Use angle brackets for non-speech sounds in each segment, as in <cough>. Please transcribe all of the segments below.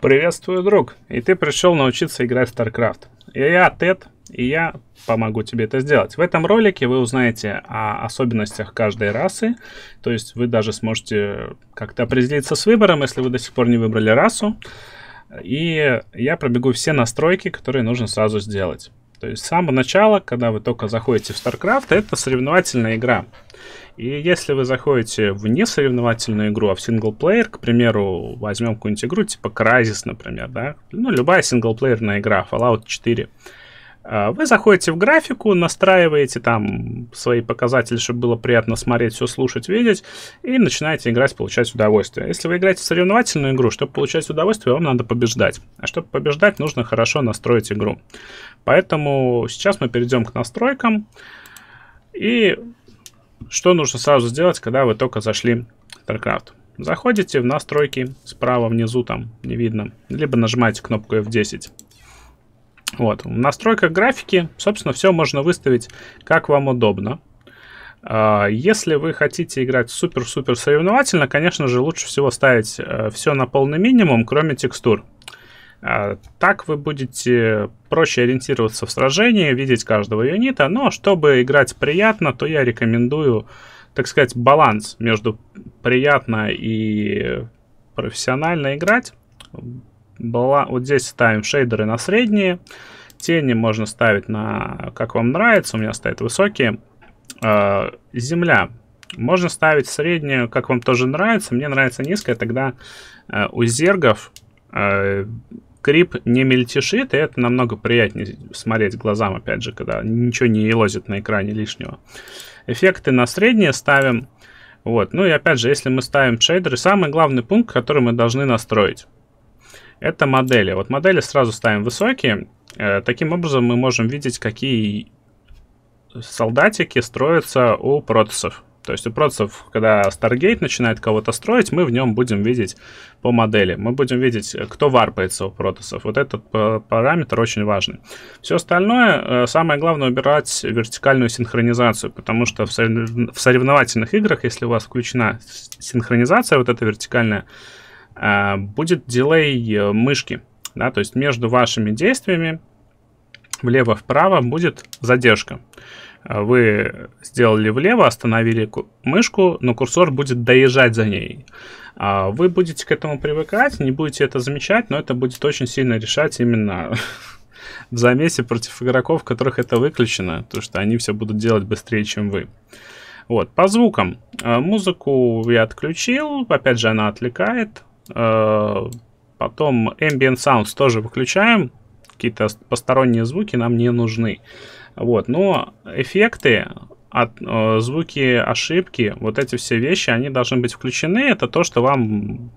Приветствую, друг, и ты пришел научиться играть в StarCraft. я Тед, и я помогу тебе это сделать. В этом ролике вы узнаете о особенностях каждой расы, то есть вы даже сможете как-то определиться с выбором, если вы до сих пор не выбрали расу. И я пробегу все настройки, которые нужно сразу сделать. То есть с самого начала, когда вы только заходите в StarCraft, это соревновательная игра. И если вы заходите в несоревновательную игру, а в синглплеер, к примеру, возьмем какую-нибудь игру типа Crysis, например, да, ну, любая синглплеерная игра, Fallout 4, а, вы заходите в графику, настраиваете там свои показатели, чтобы было приятно смотреть, все слушать, видеть, и начинаете играть, получать удовольствие. Если вы играете в соревновательную игру, чтобы получать удовольствие, вам надо побеждать. А чтобы побеждать, нужно хорошо настроить игру. Поэтому сейчас мы перейдем к настройкам. И что нужно сразу сделать, когда вы только зашли в StarCraft? Заходите в настройки справа внизу, там не видно, либо нажимаете кнопку F10. Вот. В настройках графики, собственно, все можно выставить как вам удобно. А, если вы хотите играть супер-супер соревновательно, конечно же, лучше всего ставить э, все на полный минимум, кроме текстур. А, так вы будете проще ориентироваться в сражении, видеть каждого юнита, но чтобы играть приятно, то я рекомендую, так сказать, баланс между приятно и профессионально играть была... Вот здесь ставим шейдеры на средние. Тени можно ставить на, как вам нравится, у меня стоит высокие. А, земля. Можно ставить среднюю, как вам тоже нравится. Мне нравится низкая, тогда э, у зергов крип э, не мельтешит, и это намного приятнее смотреть глазам, опять же, когда ничего не лозит на экране лишнего. Эффекты на средние ставим. Вот. Ну и опять же, если мы ставим шейдеры, самый главный пункт, который мы должны настроить это модели. Вот модели сразу ставим высокие. Э, таким образом мы можем видеть, какие солдатики строятся у протосов. То есть у протосов, когда Stargate начинает кого-то строить, мы в нем будем видеть по модели. Мы будем видеть, кто варпается у протосов. Вот этот параметр очень важный. Все остальное, э, самое главное, убирать вертикальную синхронизацию, потому что в соревновательных играх, если у вас включена синхронизация, вот эта вертикальная, а, будет дилей э, мышки. Да, то есть между вашими действиями влево-вправо будет задержка. А, вы сделали влево, остановили мышку, но курсор будет доезжать за ней. А, вы будете к этому привыкать, не будете это замечать, но это будет очень сильно решать именно <laughs> в замесе против игроков, которых это выключено, потому что они все будут делать быстрее, чем вы. Вот, по звукам. Музыку я отключил, опять же, она отвлекает. Э, потом ambient sounds тоже выключаем. Какие-то посторонние звуки нам не нужны. Вот, но эффекты, от, э, звуки, ошибки, вот эти все вещи, они должны быть включены. Это то, что вам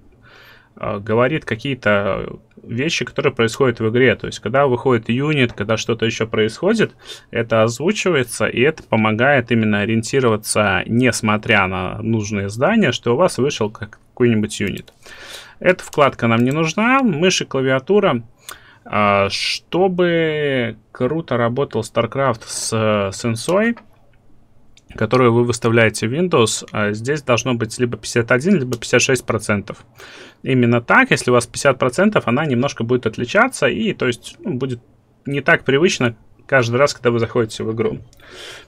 э, говорит какие-то вещи, которые происходят в игре. То есть, когда выходит юнит, когда что-то еще происходит, это озвучивается, и это помогает именно ориентироваться, несмотря на нужные здания, что у вас вышел как какой-нибудь юнит. Эта вкладка нам не нужна. Мышь и клавиатура. А, чтобы круто работал StarCraft с э, сенсой, которую вы выставляете в Windows, а, здесь должно быть либо 51, либо 56%. Именно так, если у вас 50%, она немножко будет отличаться, и то есть ну, будет не так привычно каждый раз, когда вы заходите в игру.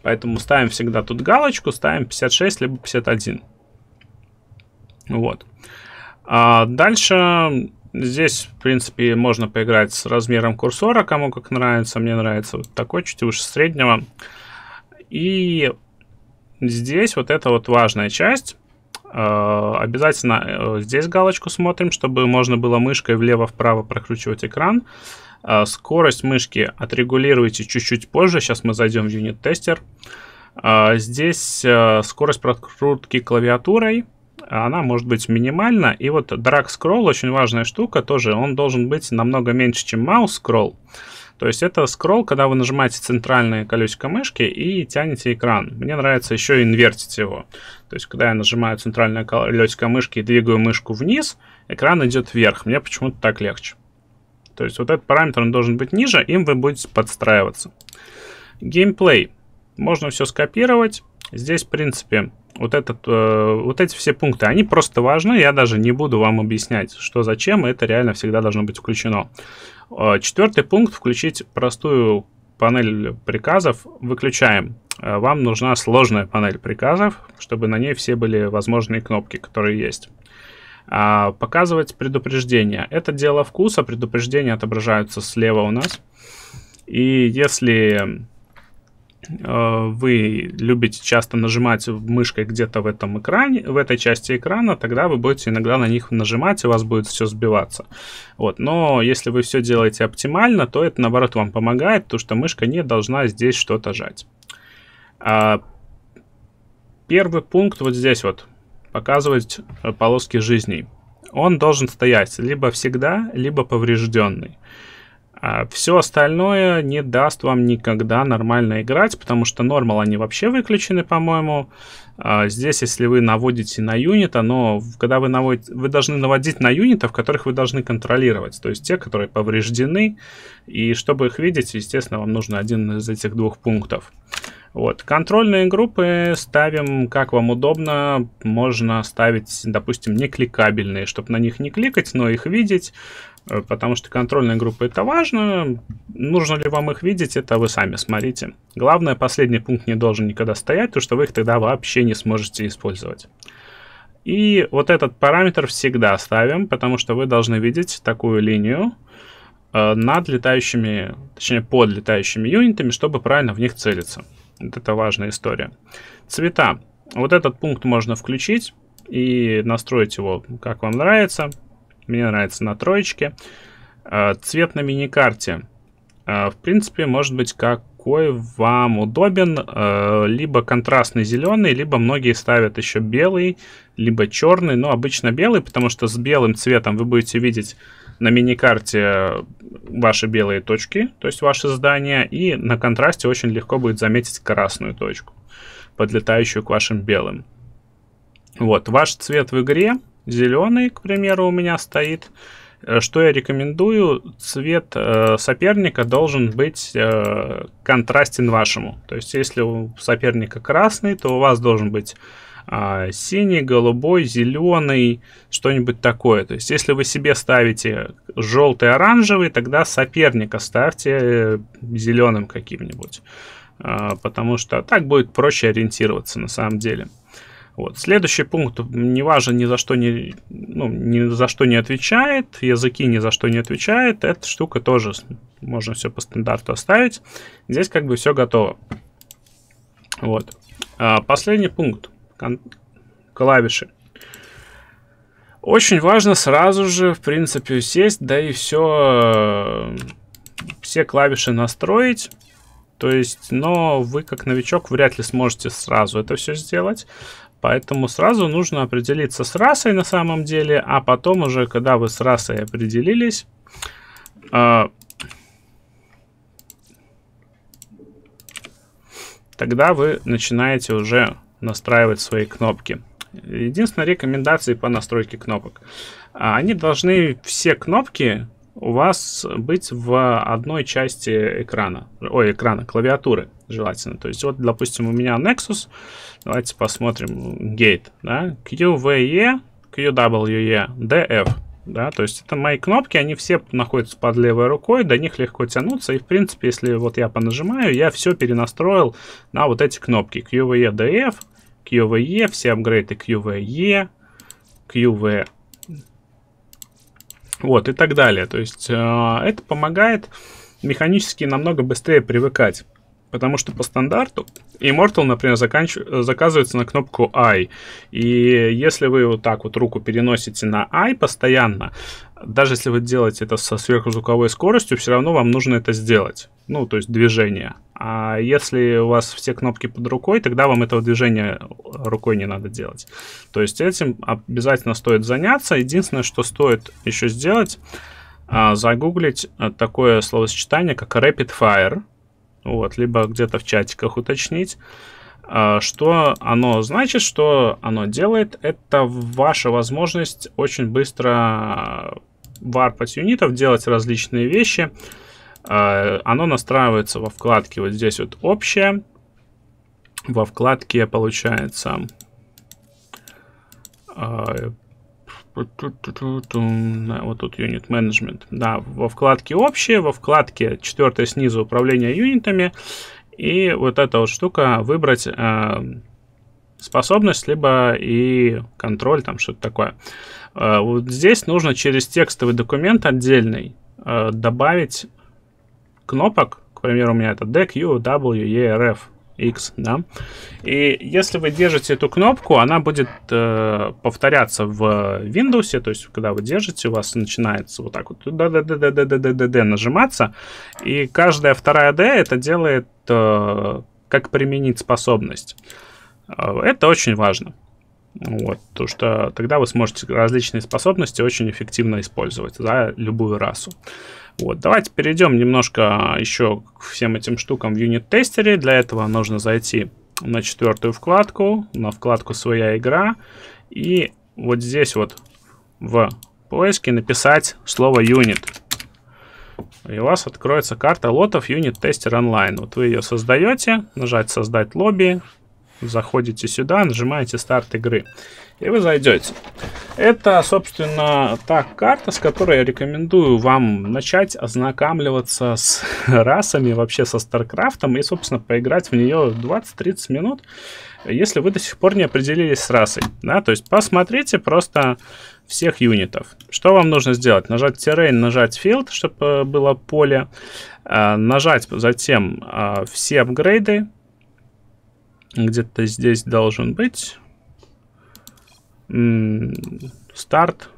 Поэтому ставим всегда тут галочку, ставим 56, либо 51. Вот. А дальше здесь, в принципе, можно поиграть с размером курсора, кому как нравится. Мне нравится вот такой, чуть выше среднего. И здесь вот эта вот важная часть. А, обязательно э, здесь галочку смотрим, чтобы можно было мышкой влево-вправо прокручивать экран. А, скорость мышки отрегулируйте чуть-чуть позже. Сейчас мы зайдем в юнит-тестер. А, здесь э, скорость прокрутки клавиатурой она может быть минимальна. И вот drag scroll очень важная штука тоже. Он должен быть намного меньше, чем mouse scroll. То есть это скролл, когда вы нажимаете центральное колесико мышки и тянете экран. Мне нравится еще инвертить его. То есть когда я нажимаю центральное колесико мышки и двигаю мышку вниз, экран идет вверх. Мне почему-то так легче. То есть вот этот параметр он должен быть ниже, им вы будете подстраиваться. Геймплей. Можно все скопировать. Здесь, в принципе, вот, этот, э, вот эти все пункты, они просто важны, я даже не буду вам объяснять, что зачем, это реально всегда должно быть включено. Э, четвертый пункт, включить простую панель приказов, выключаем. Э, вам нужна сложная панель приказов, чтобы на ней все были возможные кнопки, которые есть. А, показывать предупреждения. Это дело вкуса, предупреждения отображаются слева у нас. И если Э, вы любите часто нажимать мышкой где-то в этом экране, в этой части экрана, тогда вы будете иногда на них нажимать, и у вас будет все сбиваться. Вот. Но если вы все делаете оптимально, то это, наоборот, вам помогает, потому что мышка не должна здесь что-то жать. А, первый пункт вот здесь вот, показывать э, полоски жизней. Он должен стоять либо всегда, либо поврежденный. А все остальное не даст вам никогда нормально играть, потому что нормал они вообще выключены, по-моему. А здесь, если вы наводите на юнита, но когда вы наводите, вы должны наводить на юнитов, которых вы должны контролировать, то есть те, которые повреждены, и чтобы их видеть, естественно, вам нужно один из этих двух пунктов. Вот. Контрольные группы ставим как вам удобно. Можно ставить, допустим, некликабельные, чтобы на них не кликать, но их видеть. Э, потому что контрольные группы это важно. Нужно ли вам их видеть, это вы сами смотрите. Главное, последний пункт не должен никогда стоять, потому что вы их тогда вообще не сможете использовать. И вот этот параметр всегда ставим, потому что вы должны видеть такую линию э, над летающими, точнее под летающими юнитами, чтобы правильно в них целиться. Вот это важная история. Цвета. Вот этот пункт можно включить и настроить его как вам нравится. Мне нравится на троечке. А, цвет на миникарте. А, в принципе, может быть, какой вам удобен. А, либо контрастный зеленый, либо многие ставят еще белый, либо черный. Но ну, обычно белый, потому что с белым цветом вы будете видеть на миникарте ваши белые точки, то есть ваше здание, и на контрасте очень легко будет заметить красную точку, подлетающую к вашим белым. Вот, ваш цвет в игре зеленый, к примеру, у меня стоит. Э, что я рекомендую, цвет э, соперника должен быть э, контрастен вашему. То есть, если у соперника красный, то у вас должен быть э, синий, голубой, зеленый, что-нибудь такое. То есть, если вы себе ставите желтый, оранжевый, тогда соперника ставьте э, зеленым каким-нибудь. А, потому что так будет проще ориентироваться на самом деле. Вот. Следующий пункт, не ни за что не, ну, ни за что не отвечает, языки ни за что не отвечает, эта штука тоже можно все по стандарту оставить. Здесь как бы все готово. Вот. А последний пункт, клавиши. Очень важно сразу же, в принципе, сесть, да и все, э, все клавиши настроить. То есть, но вы как новичок вряд ли сможете сразу это все сделать. Поэтому сразу нужно определиться с расой на самом деле, а потом уже, когда вы с расой определились, а, тогда вы начинаете уже настраивать свои кнопки. Единственная рекомендация по настройке кнопок. А, они должны все кнопки у вас быть в одной части экрана, ой, экрана, клавиатуры желательно. То есть вот, допустим, у меня Nexus, давайте посмотрим, Gate, да, QVE, QWE, DF, да, то есть это мои кнопки, они все находятся под левой рукой, до них легко тянуться, и в принципе, если вот я понажимаю, я все перенастроил на вот эти кнопки QVE, DF, QVE, все апгрейды QVE, QVE, вот и так далее. То есть э, это помогает механически намного быстрее привыкать. Потому что по стандарту Immortal, например, заканч... заказывается на кнопку I. И если вы вот так вот руку переносите на I постоянно, даже если вы делаете это со сверхзвуковой скоростью, все равно вам нужно это сделать. Ну, то есть движение. А если у вас все кнопки под рукой, тогда вам этого движения рукой не надо делать. То есть этим обязательно стоит заняться. Единственное, что стоит еще сделать, а, загуглить а, такое словосочетание, как Rapid Fire — вот, либо где-то в чатиках уточнить. А, что оно значит, что оно делает, это ваша возможность очень быстро а, варпать юнитов, делать различные вещи. А, оно настраивается во вкладке вот здесь вот общее. Во вкладке получается вот тут Unit Management. Да, во вкладке «Общие», во вкладке четвертой снизу «Управление юнитами». И вот эта вот штука «Выбрать э, способность», либо и «Контроль», там что-то такое. Э, вот здесь нужно через текстовый документ отдельный э, добавить кнопок. К примеру, у меня это D, Q, W, E, R, X, да. И если вы держите эту кнопку, она будет э, повторяться в Windows, то есть когда вы держите, у вас начинается вот так вот да да да да да да да да нажиматься, и каждая вторая D это делает э, как применить способность. Э, это очень важно. Ну вот, то, что тогда вы сможете различные способности очень эффективно использовать за любую расу. Вот, давайте перейдем немножко а, еще к всем этим штукам в юнит-тестере. Для этого нужно зайти на четвертую вкладку, на вкладку «Своя игра». И вот здесь вот в поиске написать слово «юнит». И у вас откроется карта лотов «Юнит-тестер онлайн». Вот вы ее создаете, нажать «Создать лобби», заходите сюда, нажимаете старт игры, и вы зайдете. Это, собственно, та карта, с которой я рекомендую вам начать ознакомливаться с <laughs> расами, вообще со Старкрафтом, и, собственно, поиграть в нее 20-30 минут, если вы до сих пор не определились с расой. Да? То есть посмотрите просто всех юнитов. Что вам нужно сделать? Нажать террейн, нажать field, чтобы было поле, а, нажать затем а, все апгрейды, где-то здесь должен быть старт.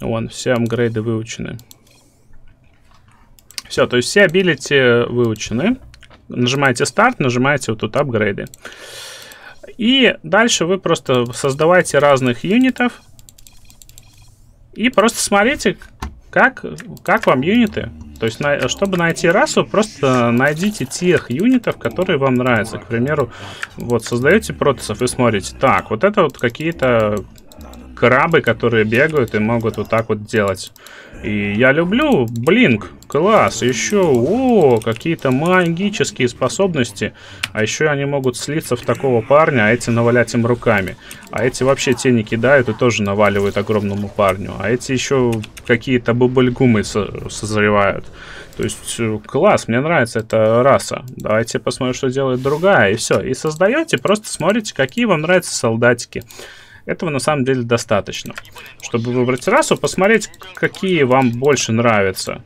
Вон, все апгрейды выучены. Все, то есть все абилити выучены. Нажимаете старт, нажимаете вот тут апгрейды. И дальше вы просто создавайте разных юнитов. И просто смотрите, как, как вам юниты. То есть, на, чтобы найти расу, просто найдите тех юнитов, которые вам нравятся. К примеру, вот создаете протосов и смотрите, так, вот это вот какие-то крабы, которые бегают и могут вот так вот делать. И я люблю Блинк. Класс. Еще, о, какие-то магические способности. А еще они могут слиться в такого парня, а эти навалять им руками. А эти вообще тени кидают и тоже наваливают огромному парню. А эти еще какие-то бубльгумы со созревают. То есть, э, класс, мне нравится эта раса. Давайте посмотрим, что делает другая, и все. И создаете, просто смотрите, какие вам нравятся солдатики. Этого на самом деле достаточно, чтобы выбрать расу, посмотреть, какие вам больше нравятся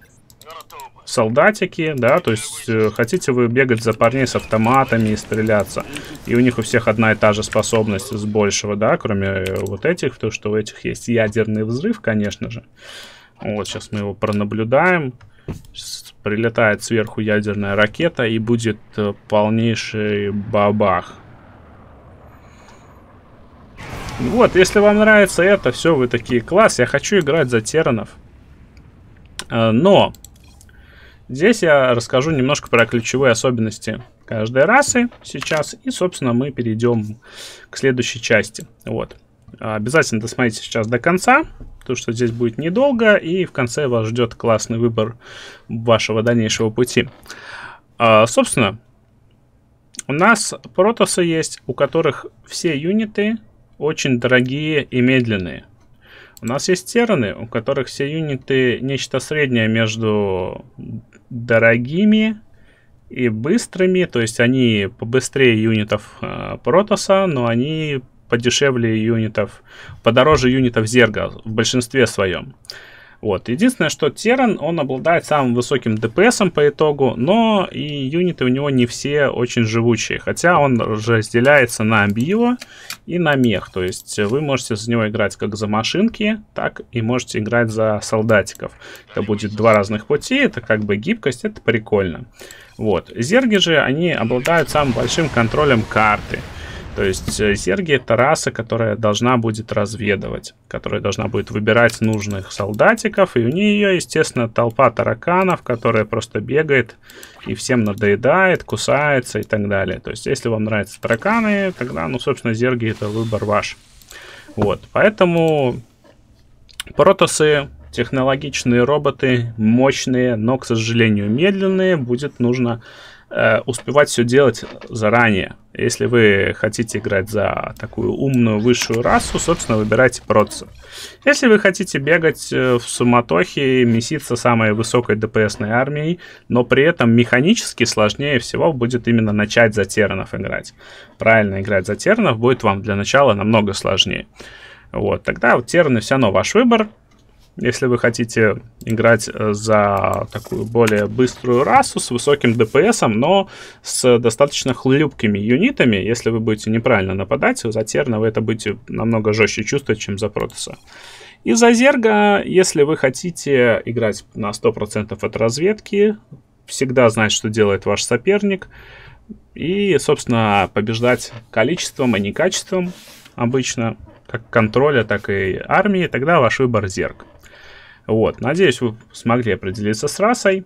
солдатики, да, то есть э, хотите вы бегать за парней с автоматами и стреляться, и у них у всех одна и та же способность с большего, да, кроме э, вот этих, то что у этих есть ядерный взрыв, конечно же. Вот, сейчас мы его пронаблюдаем. Сейчас прилетает сверху ядерная ракета и будет э, полнейший бабах. Вот, если вам нравится это, все, вы такие, класс, я хочу играть за Теранов. А, но здесь я расскажу немножко про ключевые особенности каждой расы сейчас. И, собственно, мы перейдем к следующей части. Вот. Обязательно досмотрите сейчас до конца, потому что здесь будет недолго, и в конце вас ждет классный выбор вашего дальнейшего пути. А, собственно, у нас протосы есть, у которых все юниты очень дорогие и медленные. У нас есть терны, у которых все юниты нечто среднее между дорогими и быстрыми, то есть они побыстрее юнитов э, Протоса, но они подешевле юнитов, подороже юнитов Зерга в большинстве своем. Вот. Единственное, что Терран, он обладает самым высоким ДПСом по итогу, но и юниты у него не все очень живучие. Хотя он разделяется на био и на мех. То есть вы можете за него играть как за машинки, так и можете играть за солдатиков. Это будет два разных пути, это как бы гибкость, это прикольно. Вот. Зерги же, они обладают самым большим контролем карты. То есть э, Сергий — это раса, которая должна будет разведывать, которая должна будет выбирать нужных солдатиков, и у нее, естественно, толпа тараканов, которая просто бегает и всем надоедает, кусается и так далее. То есть если вам нравятся тараканы, тогда, ну, собственно, Зерги — это выбор ваш. Вот, поэтому протосы технологичные роботы, мощные, но, к сожалению, медленные, будет нужно Э, успевать все делать заранее. Если вы хотите играть за такую умную высшую расу, собственно, выбирайте проца. Если вы хотите бегать э, в суматохе и меситься самой высокой ДПСной армией, но при этом механически сложнее всего будет именно начать за тернов играть. Правильно играть за тернов будет вам для начала намного сложнее. Вот, тогда вот терны все равно ваш выбор, если вы хотите играть э, за такую более быструю расу с высоким ДПСом, но с достаточно хлюпкими юнитами, если вы будете неправильно нападать, за Терна вы это будете намного жестче чувствовать, чем за Протаса. И за Зерга, если вы хотите играть на 100% от разведки, всегда знать, что делает ваш соперник, и, собственно, побеждать количеством, а не качеством обычно, как контроля, так и армии, тогда ваш выбор зерк. Вот, надеюсь, вы смогли определиться с расой.